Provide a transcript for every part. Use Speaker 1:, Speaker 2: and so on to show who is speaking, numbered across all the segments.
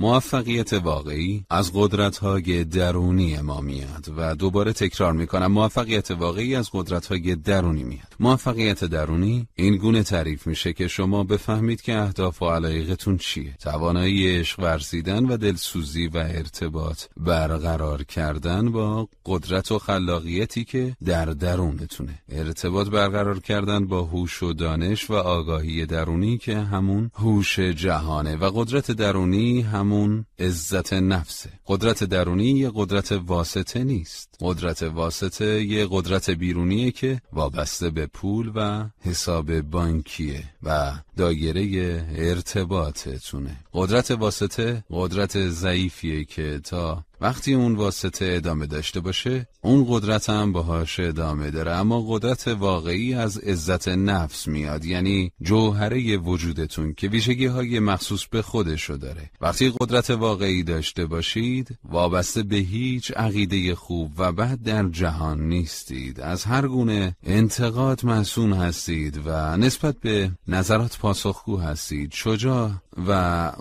Speaker 1: موفقیت واقعی از قدرت قدرت‌های درونی ما میاد و دوباره تکرار میکنم موفقیت واقعی از قدرت قدرت‌های درونی میاد موفقیت درونی این گونه تعریف میشه که شما بفهمید که اهداف و علایقتون چیه توانایی عشق ورزیدن و دلسوزی و ارتباط برقرار کردن با قدرت و خلاقیتی که در درونتونه ارتباط برقرار کردن با هوش و دانش و آگاهی درونی که همون هوش جهانه و قدرت درونی هم همون عزت نفسه قدرت درونی یه قدرت واسطه نیست قدرت واسطه یه قدرت بیرونیه که وابسته به پول و حساب بانکیه و دایره ارتباطتونه قدرت واسطه قدرت ضعیفیه که تا وقتی اون واسطه ادامه داشته باشه اون قدرت هم باهاش ادامه داره اما قدرت واقعی از عزت نفس میاد یعنی جوهره وجودتون که ویژگی های مخصوص به خودشو داره وقتی قدرت واقعی داشته باشید وابسته به هیچ عقیده خوب و بعد در جهان نیستید از هر گونه انتقاد مسون هستید و نسبت به نظرات پاسخگو هستید شجاع و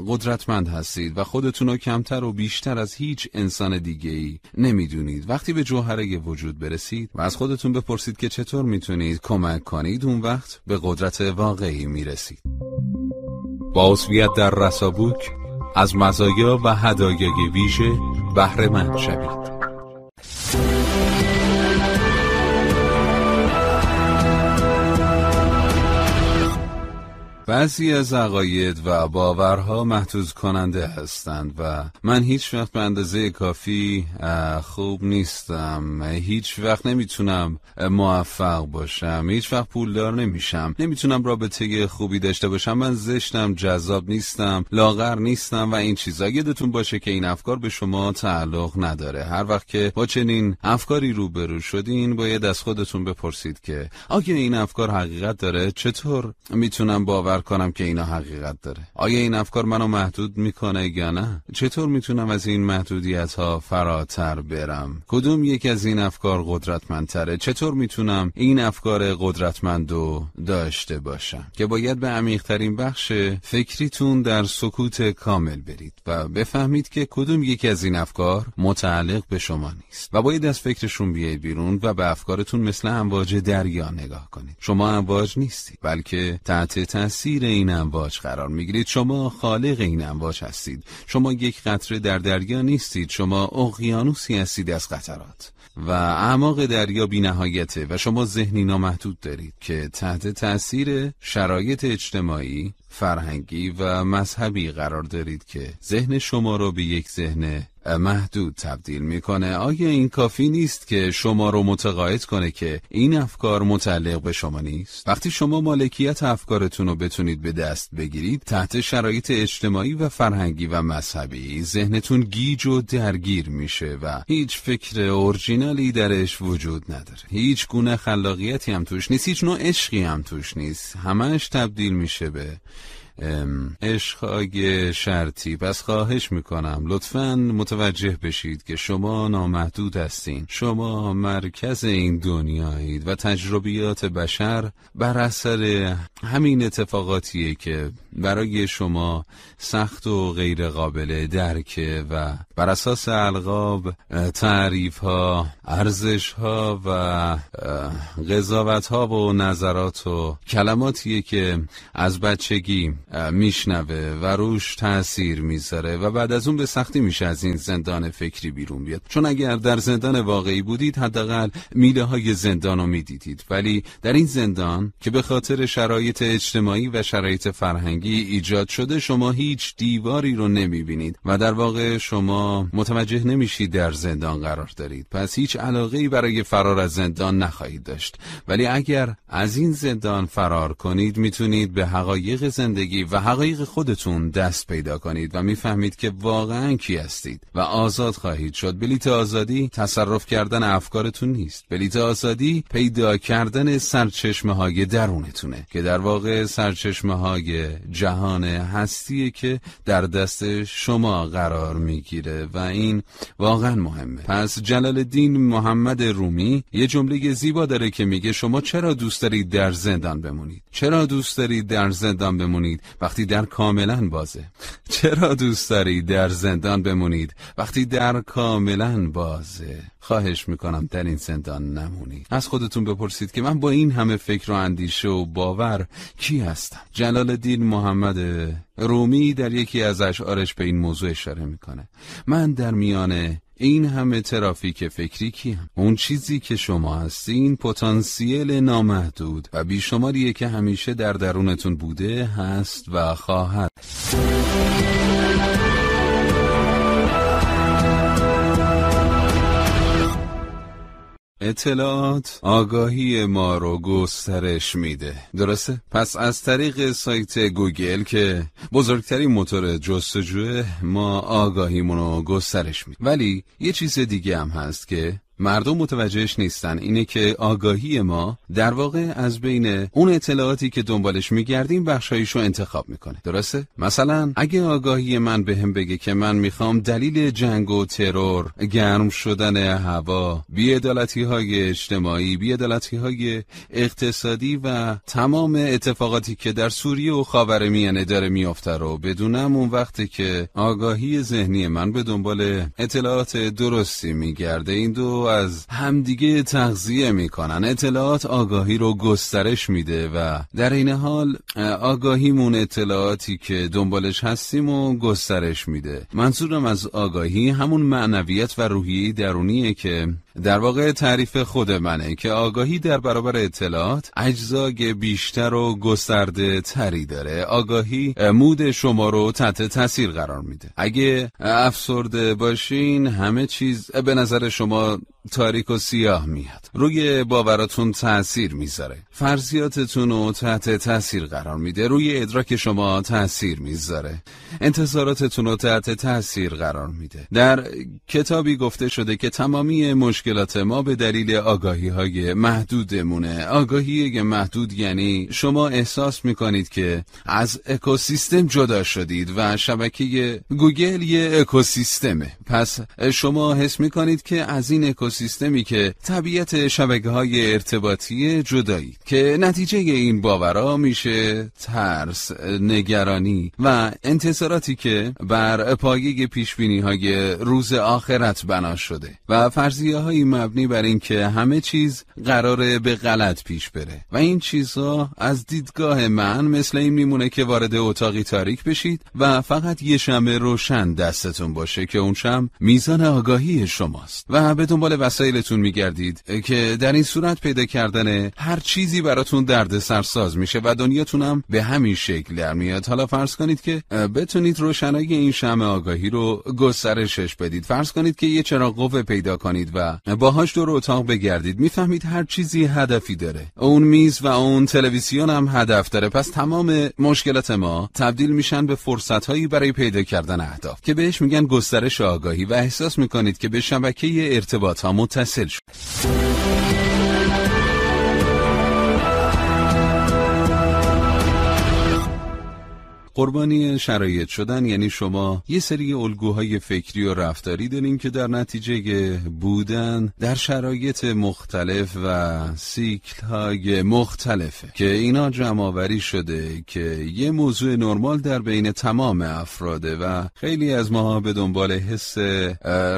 Speaker 1: قدرتمند هستید و خودتون رو کمتر و بیشتر از هیچ انسان دیگه ای نمیدونید وقتی به جوهره وجود برسید و از خودتون بپرسید که چطور میتونید کمک کنید اون وقت به قدرت واقعی میرسید با عضویت در رسابوک از مزایا و هدایای ویژه بهره مند شوید بعضی از عقاید و باورها محدود کننده هستند و من هیچ وقت به اندازه کافی خوب نیستم هیچ وقت نمیتونم موفق باشم هیچ وقت پولدار نمیشم نمیتونم رابطه خوبی داشته باشم من زشتم جذاب نیستم لاغر نیستم و این چیزا یادتون باشه که این افکار به شما تعلق نداره هر وقت که با چنین افکاری روبرو شدین باید از خودتون بپرسید که آیا این افکار حقیقت داره چطور میتونم باور باور کنم که اینا حقیقت داره آیا این افکار منو محدود میکنه یا نه چطور میتونم از این محدودیت ها فراتر برم کدوم یک از این افکار قدرتمندتره چطور میتونم این افکار قدرتمند رو داشته باشم که باید به عمیقترین بخش فکریتون در سکوت کامل برید و بفهمید که کدوم یکی از این افکار متعلق به شما نیست و باید از فکرشون بیاید بیرون و به افکارتون مثل امواج دریا نگاه کنید شما امواج نیستید بلکه تحت اسیر این امواج قرار میگیرید شما خالق این امواج هستید شما یک قطره در دریا نیستید شما اقیانوسی هستید از قطرات و اعماق دریا بی نهایته و شما ذهنی نامحدود دارید که تحت تاثیر شرایط اجتماعی فرهنگی و مذهبی قرار دارید که ذهن شما رو به یک ذهن محدود تبدیل میکنه آیا این کافی نیست که شما رو متقاعد کنه که این افکار متعلق به شما نیست وقتی شما مالکیت افکارتون رو بتونید به دست بگیرید تحت شرایط اجتماعی و فرهنگی و مذهبی ذهنتون گیج و درگیر میشه و هیچ فکر اورجینالی درش وجود نداره هیچ گونه خلاقیتی هم توش نیست هیچ نوع عشقی هم توش نیست همش تبدیل میشه به عشقهای شرطی پس خواهش میکنم لطفا متوجه بشید که شما نامحدود هستین شما مرکز این دنیایید و تجربیات بشر بر اثر همین اتفاقاتیه که برای شما سخت و غیر قابل درکه و بر اساس القاب تعریف ها ارزش ها و قضاوت ها و نظرات و کلماتیه که از بچگی میشنوه و روش تاثیر میذاره و بعد از اون به سختی میشه از این زندان فکری بیرون بیاد چون اگر در زندان واقعی بودید حداقل میله های زندان رو میدیدید ولی در این زندان که به خاطر شرایط اجتماعی و شرایط فرهنگی ایجاد شده شما هیچ دیواری رو نمیبینید و در واقع شما متوجه نمیشید در زندان قرار دارید پس هیچ علاقه ای برای فرار از زندان نخواهید داشت ولی اگر از این زندان فرار کنید میتونید به حقایق زندگی و حقیق خودتون دست پیدا کنید و میفهمید که واقعا کی هستید و آزاد خواهید شد بلیت آزادی تصرف کردن افکارتون نیست بلیت آزادی پیدا کردن سرچشمه های درونتونه که در واقع سرچشمه های جهان هستیه که در دست شما قرار میگیره و این واقعا مهمه پس جلال دین محمد رومی یه جمله زیبا داره که میگه شما چرا دوست دارید در زندان بمونید چرا دوست دارید در زندان بمونید وقتی در کاملا بازه چرا دوست داری در زندان بمونید وقتی در کاملا بازه خواهش میکنم در این زندان نمونید از خودتون بپرسید که من با این همه فکر و اندیشه و باور کی هستم جلال دین محمد رومی در یکی از اشعارش به این موضوع اشاره میکنه من در میان این همه ترافیک فکری کیم اون چیزی که شما هستین پتانسیل نامحدود و بیشماریه که همیشه در درونتون بوده هست و خواهد اطلاعات آگاهی ما رو گسترش میده درسته؟ پس از طریق سایت گوگل که بزرگترین موتور جستجوه ما آگاهیمون رو گسترش میده ولی یه چیز دیگه هم هست که مردم متوجهش نیستن اینه که آگاهی ما در واقع از بین اون اطلاعاتی که دنبالش میگردیم بخشایش انتخاب میکنه درسته مثلا اگه آگاهی من بهم هم بگه که من میخوام دلیل جنگ و ترور گرم شدن هوا بیادالتی های اجتماعی بیادالتی های اقتصادی و تمام اتفاقاتی که در سوریه و میانه داره میافته رو بدونم اون وقتی که آگاهی ذهنی من به دنبال اطلاعات درستی میگرده این دو از همدیگه تغذیه میکنن اطلاعات آگاهی رو گسترش میده و در این حال آگاهیمون اطلاعاتی که دنبالش هستیم و گسترش میده منظورم از آگاهی همون معنویت و روحیه درونیه که در واقع تعریف خود منه که آگاهی در برابر اطلاعات اجزای بیشتر و گسترده تری داره آگاهی مود شما رو تحت تاثیر قرار میده اگه افسرده باشین همه چیز به نظر شما تاریک و سیاه میاد روی باوراتون تاثیر میذاره فرضیاتتون رو تحت تاثیر قرار میده روی ادراک شما تاثیر میذاره انتظاراتتون رو تحت تاثیر قرار میده در کتابی گفته شده که تمامی مشکلات ما به دلیل آگاهی های محدودمونه آگاهی محدود یعنی شما احساس میکنید که از اکوسیستم جدا شدید و شبکه گوگل یه اکوسیستمه پس شما حس میکنید که از این سیستمی که طبیعت شبکه های ارتباطی جدایی که نتیجه این باورا میشه ترس، نگرانی و انتظاراتی که بر پایه پیش های روز آخرت بنا شده و فرضیه های مبنی بر اینکه همه چیز قراره به غلط پیش بره و این چیزها از دیدگاه من مثل این میمونه که وارد اتاقی تاریک بشید و فقط یه شمع روشن دستتون باشه که اون شم میزان آگاهی شماست و به دنبال وسایلتون میگردید که در این صورت پیدا کردن هر چیزی براتون درد سرساز میشه و دنیاتون هم به همین شکل در میاد حالا فرض کنید که بتونید روشنایی این شمع آگاهی رو گسترشش بدید فرض کنید که یه چراغ قوه پیدا کنید و باهاش دور اتاق بگردید میفهمید هر چیزی هدفی داره اون میز و اون تلویزیون هم هدف داره پس تمام مشکلات ما تبدیل میشن به فرصت هایی برای پیدا کردن اهداف که بهش میگن گسترش آگاهی و احساس میکنید که به شبکه ارتباط ها a mutasseres. قربانی شرایط شدن یعنی شما یه سری الگوهای فکری و رفتاری دارین که در نتیجه بودن در شرایط مختلف و سیکل های مختلفه که اینا جمعآوری شده که یه موضوع نرمال در بین تمام افراده و خیلی از ماها به دنبال حس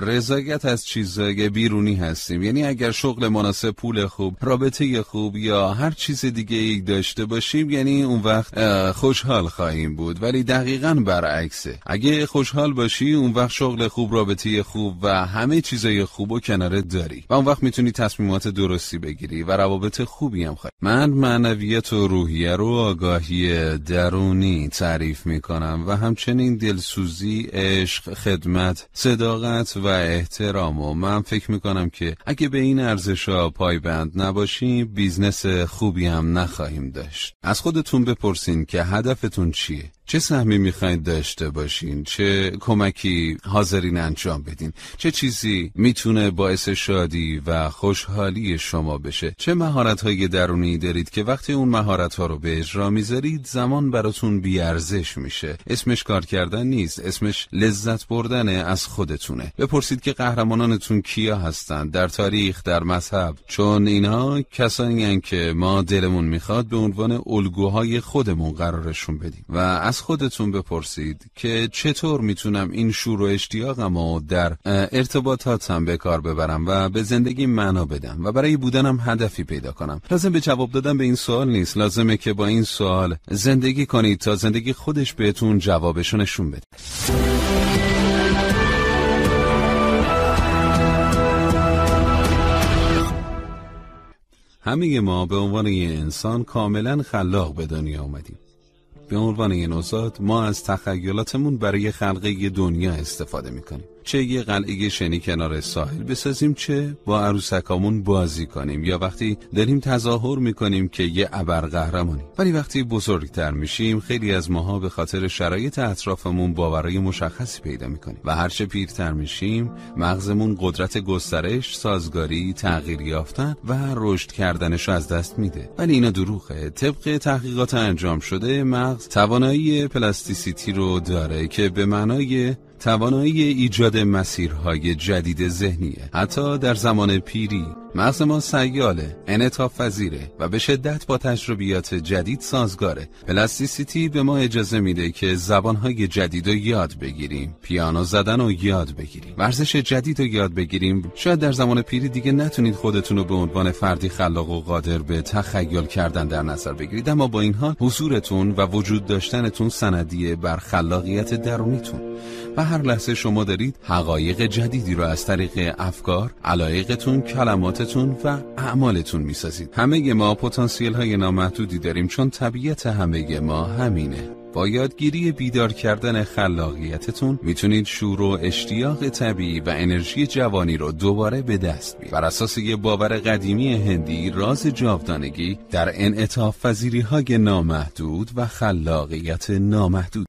Speaker 1: رضایت از چیزهای بیرونی هستیم یعنی اگر شغل مناسب پول خوب رابطه خوب یا هر چیز دیگه ای داشته باشیم یعنی اون وقت خوشحال خواهیم بود ولی دقیقا برعکسه اگه خوشحال باشی اون وقت شغل خوب رابطه خوب و همه چیزای خوب و کناره داری و اون وقت میتونی تصمیمات درستی بگیری و روابط خوبی هم خواهی من معنویت و روحیه رو آگاهی درونی تعریف میکنم و همچنین دلسوزی عشق خدمت صداقت و احترام و من فکر میکنم که اگه به این ارزشها پایبند نباشیم بیزنس خوبی هم نخواهیم داشت از خودتون بپرسین که هدفتون چیه چه سهمی میخواید داشته باشین چه کمکی حاضرین انجام بدین چه چیزی میتونه باعث شادی و خوشحالی شما بشه چه مهارت های درونی دارید که وقتی اون مهارت ها رو به اجرا میذارید زمان براتون بیارزش میشه اسمش کار کردن نیست اسمش لذت بردن از خودتونه بپرسید که قهرمانانتون کیا هستند در تاریخ در مذهب چون اینها کسانی که ما دلمون میخواد به عنوان الگوهای خودمون قرارشون بدیم و از خودتون بپرسید که چطور میتونم این شور و اشتیاقم و در ارتباطاتم به کار ببرم و به زندگی معنا بدم و برای بودنم هدفی پیدا کنم لازم به جواب دادن به این سوال نیست لازمه که با این سوال زندگی کنید تا زندگی خودش بهتون جوابشو نشون بده همه ما به عنوان یه انسان کاملا خلاق به دنیا آمدیم به عنوان یه نوزاد ما از تخیلاتمون برای خلقه دنیا استفاده میکنیم چه یه قلعه شنی کنار ساحل بسازیم چه با عروسکامون بازی کنیم یا وقتی داریم تظاهر میکنیم که یه قهرمانیم ولی وقتی بزرگتر میشیم خیلی از ماها به خاطر شرایط اطرافمون باورای مشخصی پیدا میکنیم و هرچه پیرتر میشیم مغزمون قدرت گسترش سازگاری تغییر یافتن و رشد کردنش از دست میده ولی اینا دروغه طبق تحقیقات انجام شده مغز توانایی پلاستیسیتی رو داره که به معنای توانایی ایجاد مسیرهای جدید ذهنیه حتی در زمان پیری مغز ما سیاله انعطاف فزیره و به شدت با تجربیات جدید سازگاره پلاستیسیتی به ما اجازه میده که زبانهای جدید رو یاد بگیریم پیانو زدن رو یاد بگیریم ورزش جدید رو یاد بگیریم شاید در زمان پیری دیگه نتونید خودتون رو به عنوان فردی خلاق و قادر به تخیل کردن در نظر بگیرید اما با این حال حضورتون و وجود داشتنتون سندیه بر خلاقیت درونیتون و هر لحظه شما دارید حقایق جدیدی رو از طریق افکار علایقتون کلمات احساساتتون و اعمالتون میسازید همه ما پتانسیل های نامحدودی داریم چون طبیعت همه ما همینه با یادگیری بیدار کردن خلاقیتتون میتونید شور و اشتیاق طبیعی و انرژی جوانی رو دوباره به دست بیارید. بر اساس یه باور قدیمی هندی راز جاودانگی در انعطاف پذیری های نامحدود و خلاقیت نامحدود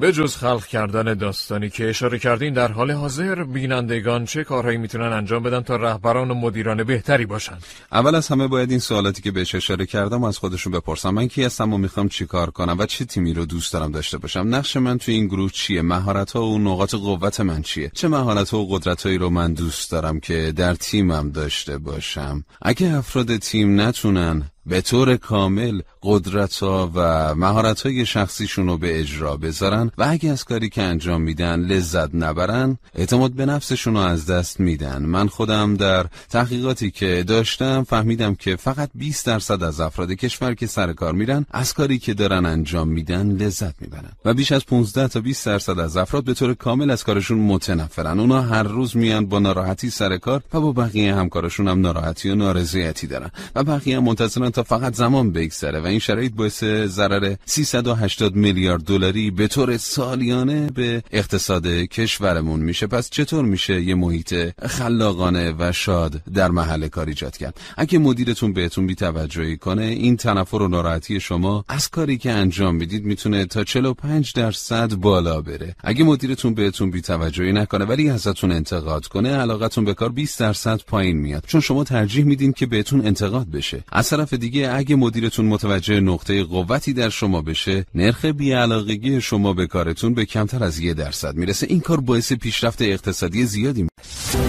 Speaker 1: به جز خلق کردن داستانی که اشاره کردین در حال حاضر بینندگان چه کارهایی میتونن انجام بدن تا رهبران و مدیران بهتری باشن اول از همه باید این سوالاتی که بهش اشاره کردم از خودشون بپرسم من کی هستم و میخوام کار کنم و چه تیمی رو دوست دارم داشته باشم نقش من تو این گروه چیه مهارت ها و نقاط قوت من چیه چه مهارت ها و قدرت هایی رو من دوست دارم که در تیمم داشته باشم اگه افراد تیم نتونن به طور کامل قدرت ها و مهارت های شخصیشون رو به اجرا بذارن و اگه از کاری که انجام میدن لذت نبرن اعتماد به نفسشون رو از دست میدن من خودم در تحقیقاتی که داشتم فهمیدم که فقط 20 درصد از افراد کشور که سر کار میرن از کاری که دارن انجام میدن لذت میبرن و بیش از 15 تا 20 درصد از افراد به طور کامل از کارشون متنفرن اونا هر روز میان با ناراحتی سر کار و با بقیه همکارشون هم ناراحتی و نارضایتی دارن و بقیه منتظرن تا فقط زمان بگذره و این شرایط باعث ضرر 380 میلیارد دلاری به طور سالیانه به اقتصاد کشورمون میشه پس چطور میشه یه محیط خلاقانه و شاد در محل کار ایجاد کرد اگه مدیرتون بهتون بیتوجهی کنه این تنفر و ناراحتی شما از کاری که انجام میدید میتونه تا 45 درصد بالا بره اگه مدیرتون بهتون بیتوجهی نکنه ولی ازتون انتقاد کنه علاقتون به کار 20 درصد پایین میاد چون شما ترجیح میدین که بهتون انتقاد بشه از طرف دیگه اگه مدیرتون متوجه نقطه قوتی در شما بشه نرخ بیعلاقگی شما به کارتون به کمتر از یه درصد میرسه این کار باعث پیشرفت اقتصادی زیادی میشه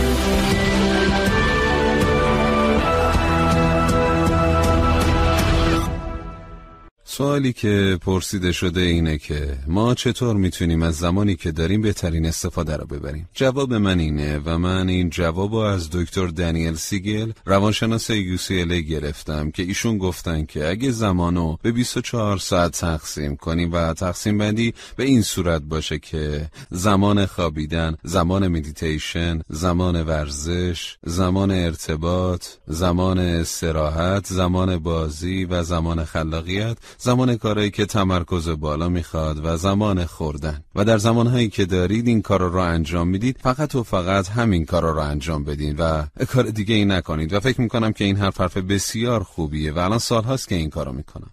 Speaker 1: سوالی که پرسیده شده اینه که ما چطور میتونیم از زمانی که داریم بهترین استفاده رو ببریم جواب من اینه و من این جواب رو از دکتر دنیل سیگل روانشناس UCLA گرفتم که ایشون گفتن که اگه زمانو به 24 ساعت تقسیم کنیم و تقسیم بندی به این صورت باشه که زمان خوابیدن، زمان مدیتیشن، زمان ورزش، زمان ارتباط، زمان استراحت، زمان بازی و زمان خلاقیت زمان کارهایی که تمرکز بالا میخواد و زمان خوردن و در زمانهایی که دارید این کارا را انجام میدید فقط و فقط همین کار را انجام بدین و کار دیگه ای نکنید و فکر میکنم که این حرف حرف بسیار خوبیه و الان هاست که این کارو میکنم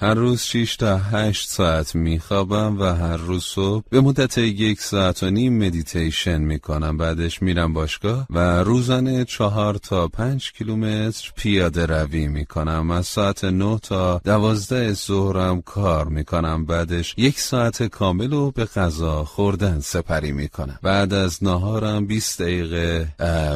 Speaker 1: هر روز 6 تا 8 ساعت میخوابم و هر روز صبح به مدت یک ساعت و نیم مدیتیشن میکنم بعدش میرم باشگاه و روزانه 4 تا 5 کیلومتر پیاده روی میکنم از ساعت 9 تا 12 ظهرم کار میکنم بعدش یک ساعت کامل رو به غذا خوردن سپری میکنم بعد از نهارم 20 دقیقه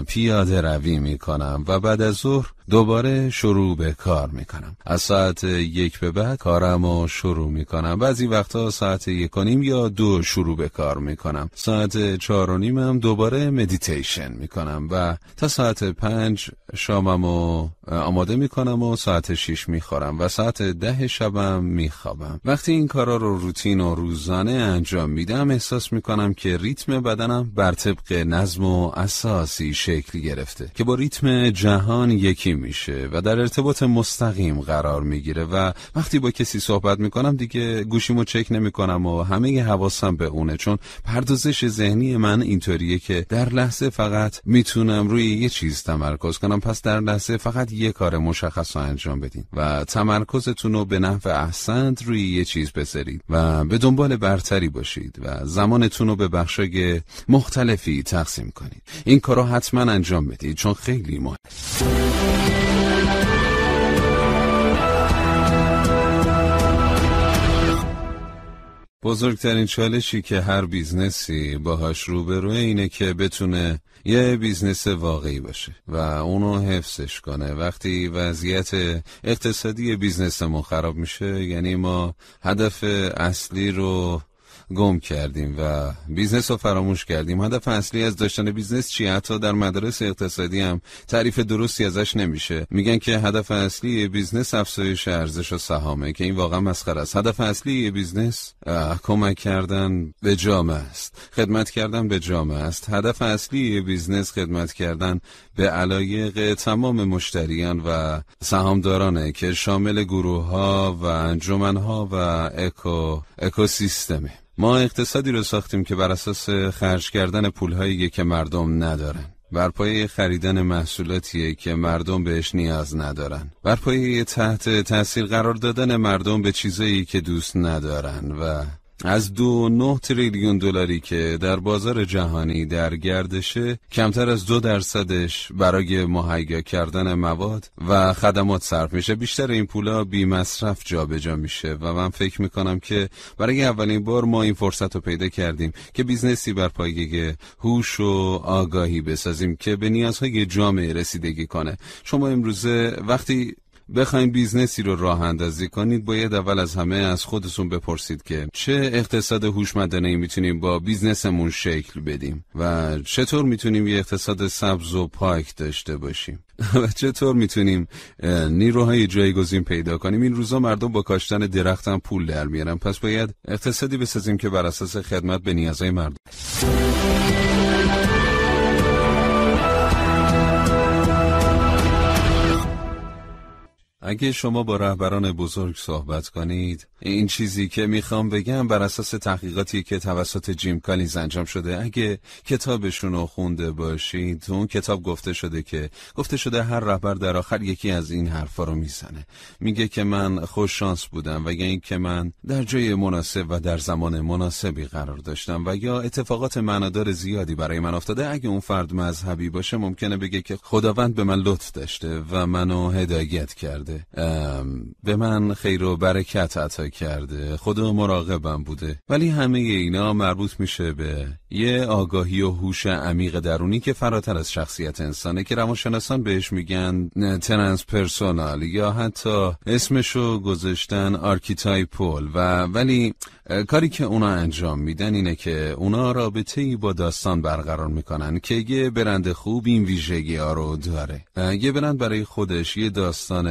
Speaker 1: پیاده روی میکنم و بعد از ظهر دوباره شروع به کار میکنم از ساعت یک به بعد کارم رو شروع میکنم بعضی وقتا ساعت یک و نیم یا دو شروع به کار میکنم ساعت چهار و نیم هم دوباره مدیتیشن میکنم و تا ساعت پنج شامم رو آماده میکنم و ساعت شیش میخورم و ساعت ده شبم میخوابم وقتی این کارا رو روتین و روزانه انجام میدم احساس میکنم که ریتم بدنم بر طبق نظم و اساسی شکل گرفته که با ریتم جهان یکی میشه و در ارتباط مستقیم قرار میگیره و وقتی با کسی صحبت میکنم دیگه گوشیمو چک نمیکنم و همه حواسم به اونه چون پردازش ذهنی من اینطوریه که در لحظه فقط میتونم روی یه چیز تمرکز کنم پس در لحظه فقط یه کار مشخص رو انجام بدین و تمرکزتون رو به نحو احسن روی یه چیز بذارید و به دنبال برتری باشید و زمانتون رو به بخشای مختلفی تقسیم کنید این کارو حتما انجام بدید چون خیلی مهمه. بزرگترین چالشی که هر بیزنسی باهاش روبروه اینه که بتونه یه بیزنس واقعی باشه و اونو حفظش کنه وقتی وضعیت اقتصادی بیزنسمون خراب میشه یعنی ما هدف اصلی رو گم کردیم و بیزنس رو فراموش کردیم هدف اصلی از داشتن بیزنس چی حتی در مدارس اقتصادی هم تعریف درستی ازش نمیشه میگن که هدف اصلی بیزنس افزایش ارزش و سهامه که این واقعا مسخره است هدف اصلی بیزنس کمک کردن به جامعه است خدمت کردن به جامعه است هدف اصلی بیزنس خدمت کردن به علایق تمام مشتریان و سهامدارانه که شامل گروه ها و انجمن ها و اکو اکوسیستمه ما اقتصادی رو ساختیم که بر اساس خرج کردن پولهایی که مردم ندارن بر پایه خریدن محصولاتیه که مردم بهش نیاز ندارن بر پایه تحت تاثیر قرار دادن مردم به چیزایی که دوست ندارن و از دو نه تریلیون دلاری که در بازار جهانی در گردشه کمتر از دو درصدش برای مهیا کردن مواد و خدمات صرف میشه بیشتر این پولا بی مصرف جابجا میشه و من فکر میکنم که برای اولین بار ما این فرصت رو پیدا کردیم که بیزنسی بر پایه هوش و آگاهی بسازیم که به نیازهای جامعه رسیدگی کنه شما امروزه وقتی بخواین بیزنسی رو راه اندازی کنید باید اول از همه از خودتون بپرسید که چه اقتصاد هوشمندانه ای میتونیم با بیزنسمون شکل بدیم و چطور میتونیم یه اقتصاد سبز و پاک داشته باشیم و چطور میتونیم نیروهای جایگزین پیدا کنیم این روزا مردم با کاشتن درختم پول در میارن پس باید اقتصادی بسازیم که بر اساس خدمت به نیازهای مردم اگه شما با رهبران بزرگ صحبت کنید این چیزی که میخوام بگم بر اساس تحقیقاتی که توسط جیم کالینز انجام شده اگه کتابشون رو خونده باشید تو اون کتاب گفته شده که گفته شده هر رهبر در آخر یکی از این حرفا رو میزنه میگه که من خوش شانس بودم و یا یعنی اینکه من در جای مناسب و در زمان مناسبی قرار داشتم و یا اتفاقات معنادار زیادی برای من افتاده اگه اون فرد مذهبی باشه ممکنه بگه که خداوند به من لطف داشته و منو هدایت کرده به من خیر و برکت عطا کرده خدا مراقبم بوده ولی همه اینا مربوط میشه به یه آگاهی و هوش عمیق درونی که فراتر از شخصیت انسانه که روانشناسان بهش میگن ترنس پرسونال یا حتی اسمشو گذاشتن آرکیتایپول و ولی کاری که اونا انجام میدن اینه که اونا رابطه با داستان برقرار میکنن که یه برند خوب این ویژگی ها رو داره یه برند برای خودش یه داستان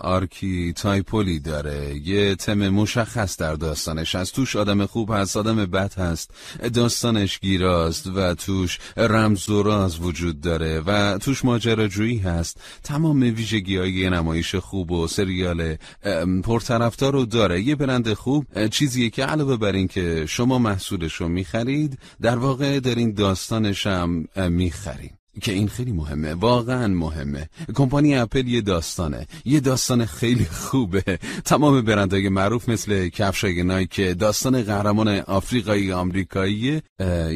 Speaker 1: آرکی تایپولی داره یه تم مشخص در داستانش از توش آدم خوب هست آدم بد هست داستانش گیراست و توش رمز و راز وجود داره و توش ماجراجویی هست تمام ویژگی های نمایش خوب و سریال پرطرفدار رو داره یه برند خوب چیزیه که علاوه بر این که شما محصولش رو میخرید در واقع دارین داستانش هم میخرید که این خیلی مهمه واقعا مهمه کمپانی اپل یه داستانه یه داستان خیلی خوبه تمام برندهای معروف مثل کفشای نایک داستان قهرمان آفریقایی آمریکایی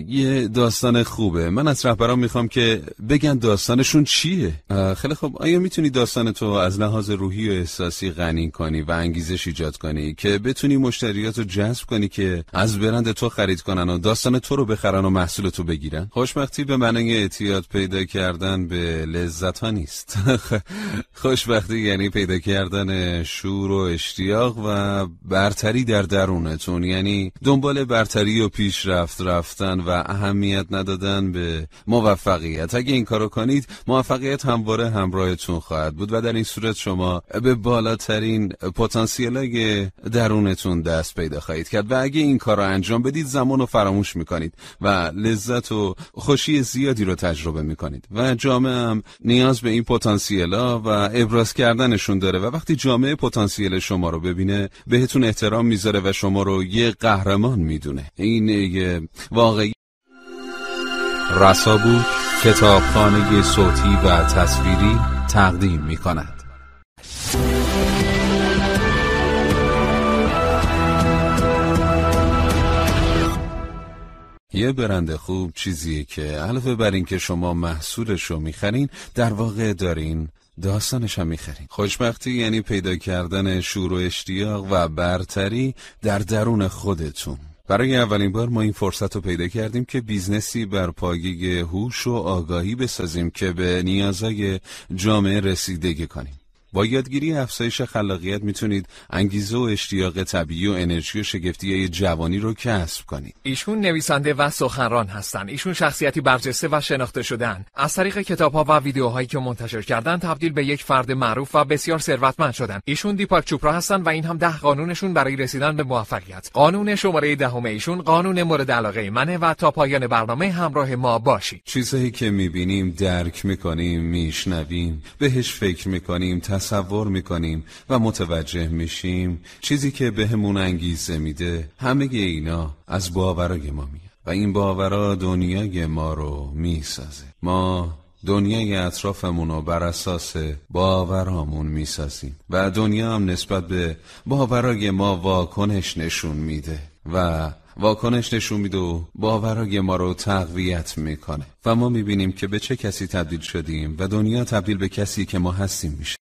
Speaker 1: یه داستان خوبه من از رهبران میخوام که بگن داستانشون چیه خیلی خوب آیا میتونی داستان تو از لحاظ روحی و احساسی غنی کنی و انگیزش ایجاد کنی که بتونی مشتریات رو جذب کنی که از برند تو خرید کنن و داستان تو رو بخرن و محصول تو بگیرن خوشبختی به معنی اعتیاد پی پیدا کردن به لذت ها نیست خوشبختی یعنی پیدا کردن شور و اشتیاق و برتری در درونتون یعنی دنبال برتری و پیشرفت رفتن و اهمیت ندادن به موفقیت اگه این کارو کنید موفقیت همواره همراهتون خواهد بود و در این صورت شما به بالاترین پتانسیل های درونتون دست پیدا خواهید کرد و اگه این کار رو انجام بدید زمان رو فراموش میکنید و لذت و خوشی زیادی رو تجربه میکنید میکنید و جامعه هم نیاز به این پتانسیلا و ابراز کردنشون داره و وقتی جامعه پتانسیل شما رو ببینه بهتون احترام میذاره و شما رو یه قهرمان میدونه این یه واقعی رسابو کتابخانه صوتی و تصویری تقدیم میکند یه برند خوب چیزیه که علاوه بر اینکه شما محصولش رو میخرین در واقع دارین داستانش هم میخرین خوشبختی یعنی پیدا کردن شور و اشتیاق و برتری در درون خودتون برای اولین بار ما این فرصت رو پیدا کردیم که بیزنسی بر پایه هوش و آگاهی بسازیم که به نیازهای جامعه رسیدگی کنیم با یادگیری افزایش خلاقیت میتونید انگیزه و اشتیاق طبیعی و انرژی و شگفتی جوانی رو کسب کنید ایشون نویسنده و سخنران هستند ایشون شخصیتی برجسته و شناخته شدن از طریق کتابها و ویدیوهایی که منتشر کردن تبدیل به یک فرد معروف و بسیار ثروتمند شدن ایشون دیپاک چوپرا هستند و این هم ده قانونشون برای رسیدن به موفقیت قانون شماره دهم ایشون قانون مورد علاقه منه و تا پایان برنامه همراه ما باشید چیزهایی که میبینیم درک میکنیم میشنویم بهش فکر میکنیم تصور میکنیم و متوجه میشیم چیزی که بهمون انگیزه میده همه اینا از باورای ما میاد و این باورا دنیای ما رو میسازه ما دنیای اطرافمون رو بر اساس باورامون میسازیم و دنیا هم نسبت به باورای ما واکنش نشون میده و واکنش نشون میده و باورای ما رو تقویت میکنه و ما میبینیم که به چه کسی تبدیل شدیم و دنیا تبدیل به کسی که ما هستیم میشه